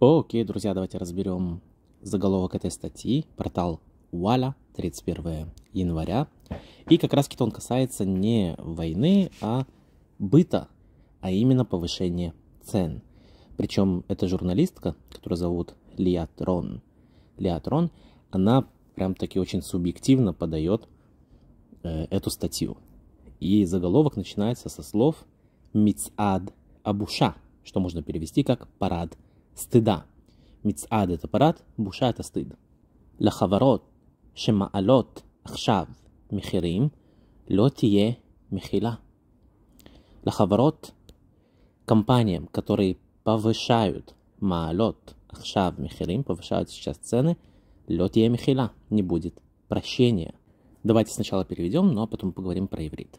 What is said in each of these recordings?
Окей, друзья, давайте разберем заголовок этой статьи, портал Валя, 31 января. И как раз таки он касается не войны, а быта, а именно повышения цен. Причем эта журналистка, которую зовут Лиатрон, Лиатрон, она прям таки очень субъективно подает э, эту статью. И заголовок начинается со слов «Мицад Абуша», что можно перевести как «парад סטדה, מצעד את הפרט, בושת הסטיד. לחברות שמעלות עכשיו מחירים, לא תהיה מחילה. Лахаворот компаниям, которые повышают маалот ахшаб михилим, повышают сейчас цены, лотье михила, не будет прощения. Давайте сначала переведем, но потом поговорим про иврит.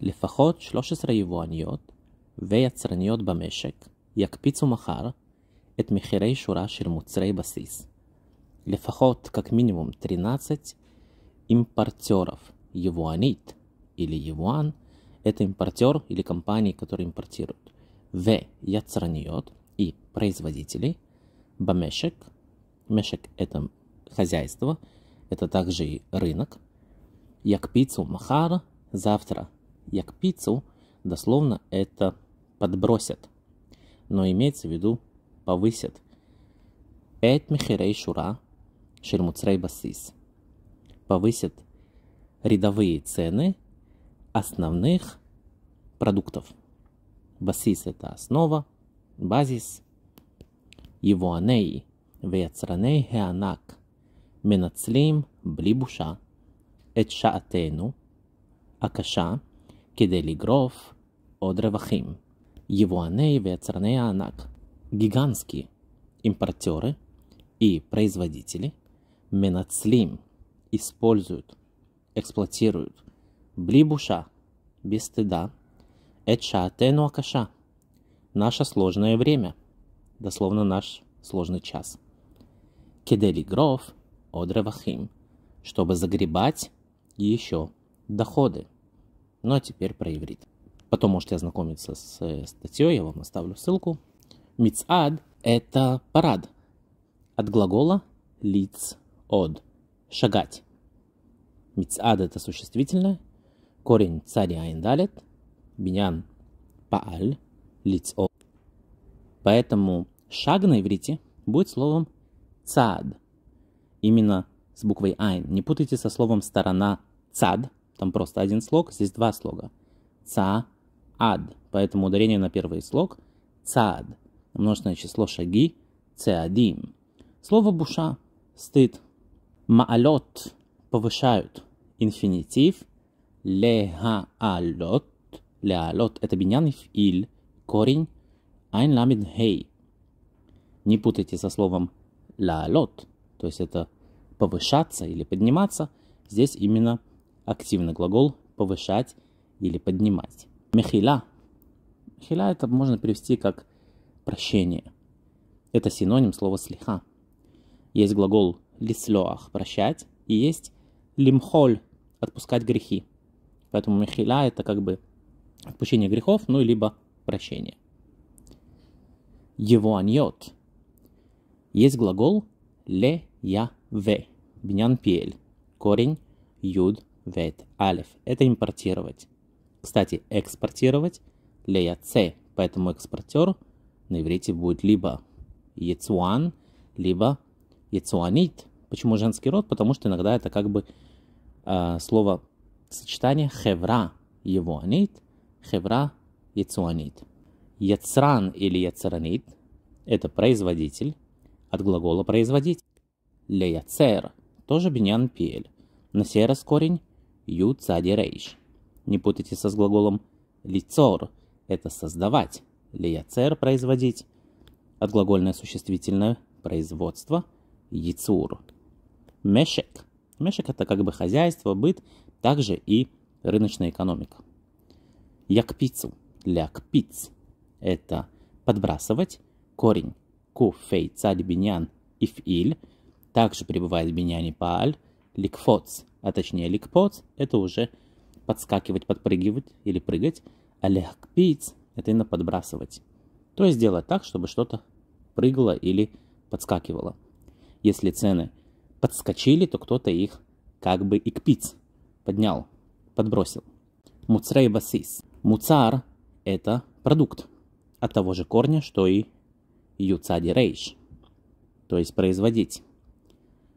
Лефахот шлошес раевуаньот, веяцраньот бамешек, якпицу махар, от мехирей шура шермуцрей басис. Лефахот как минимум 13 импортеров. Евуанит или евуан – это импортер или компании, которые импортируют. В – яцраниот и производители. Бамешек – мешек – это хозяйство, это также и рынок. Якпицу махар – завтра. Якпицу дословно это подбросят, но имеется в виду повысят את מחירי שורה של מוצרי בסיס. повысят рядовые цены основных продуктов. Басис – это основа, базис. Его аней ויצרני הענק מנצלים בלי בושה את שעתנו הקשה כדי לגרוף עוד רווחים. יבואני ויצרני הענק гигантские импортеры и производители Менацлим используют, эксплуатируют Блибуша без стыда Эчаатену Акаша наше сложное время, дословно наш сложный час. Кедели Гров Одревахим, чтобы загребать еще доходы. Ну а теперь про иврит. Потом можете ознакомиться с э, статьей, я вам оставлю ссылку. Мицад – это парад. От глагола лиц од – шагать. Мицад – это существительное. Корень цари айндалет. Бинян – пааль. Лиц од. Поэтому шаг на иврите будет словом цад. Именно с буквой айн. Не путайте со словом сторона цад. Там просто один слог, здесь два слога. Ца-ад. Поэтому ударение на первый слог. Цад множественное число шаги, цеадим. Слово буша, стыд, маалот, повышают, инфинитив, легаалот, леалот, это бинянов иль, корень, айн ламид хей. Не путайте со словом лаалот, то есть это повышаться или подниматься. Здесь именно активный глагол повышать или поднимать. Мехила. Мехила это можно перевести как прощение. Это синоним слова слеха. Есть глагол лислоах – прощать, и есть лимхоль – отпускать грехи. Поэтому мехиля – это как бы отпущение грехов, ну, либо прощение. Его аньот. Есть глагол ле я ве бнян пиэль. Корень юд вет алиф. Это импортировать. Кстати, экспортировать ле я це. Поэтому экспортер – на иврите будет либо Яцуан, либо Яцуанит. Почему женский род? Потому что иногда это как бы э, слово сочетание хевра евуанит, хевра яцуанит. Яцран или яцранит – это производитель от глагола производить. Леяцер – тоже биньян пель. На сей раз корень ю цади рейш. Не путайте со с глаголом лицор – это создавать леяцер – производить, от глагольное существительное – производство, яцур. Мешек. Мешек – это как бы хозяйство, быт, также и рыночная экономика. Якпицу. Лякпиц – это подбрасывать, корень ку фей цаль биньян ифиль, также пребывает биньяни пааль, ликфоц, а точнее ликпоц – это уже подскакивать, подпрыгивать или прыгать, а ляхпиц это именно подбрасывать. То есть делать так, чтобы что-то прыгало или подскакивало. Если цены подскочили, то кто-то их как бы и кпиц поднял, подбросил. Муцрей басис. Муцар – это продукт от того же корня, что и юцади рейш, то есть производить.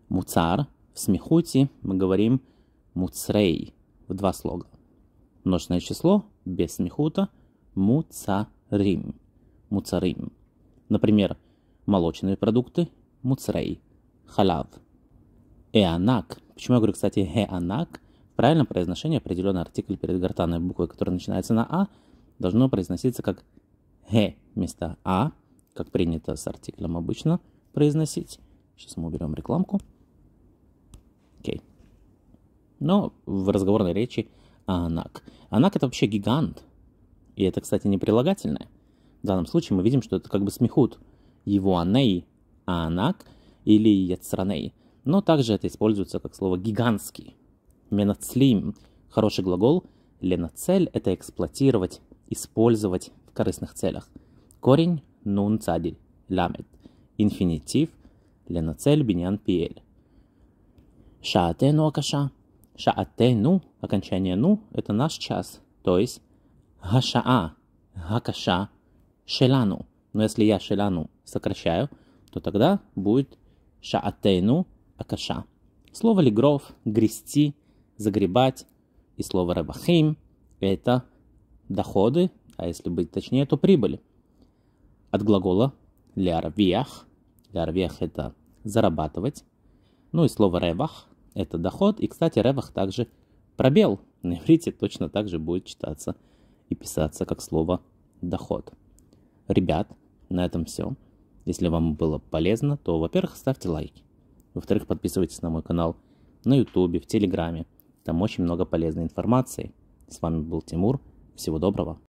Муцар в смехути мы говорим муцрей в два слога. Множное число без смехута – муцарим. Муцарим. Например, молочные продукты – муцрей, халав. Эанак. Почему я говорю, кстати, эанак? Правильное произношение произношении определенный артикль перед гортанной буквой, которая начинается на «а», должно произноситься как э, вместо «а», как принято с артиклем обычно произносить. Сейчас мы уберем рекламку. Окей. Но в разговорной речи анак. Анак это вообще гигант. И это, кстати, не прилагательное. В данном случае мы видим, что это как бы смехут. Его аней, а анак или яцраней. Но также это используется как слово гигантский. Менацлим – хороший глагол. Ленацель – это эксплуатировать, использовать в корыстных целях. Корень – нун цадиль, ламет. Инфинитив – ленацель бинян пиель. Шаатену акаша. Шаатену – окончание ну – это наш час, то есть Гашаа, Гакаша, Шелану. Но если я Шелану сокращаю, то тогда будет Шаатейну Акаша. Слово лигров, грести, загребать. И слово рабахим – это доходы, а если быть точнее, то прибыли От глагола лярвиях. Лярвиях – это зарабатывать. Ну и слово ревах – это доход. И, кстати, ревах также пробел. На иврите точно так же будет читаться – и писаться как слово «доход». Ребят, на этом все. Если вам было полезно, то, во-первых, ставьте лайки. Во-вторых, подписывайтесь на мой канал на ютубе, в телеграме. Там очень много полезной информации. С вами был Тимур. Всего доброго.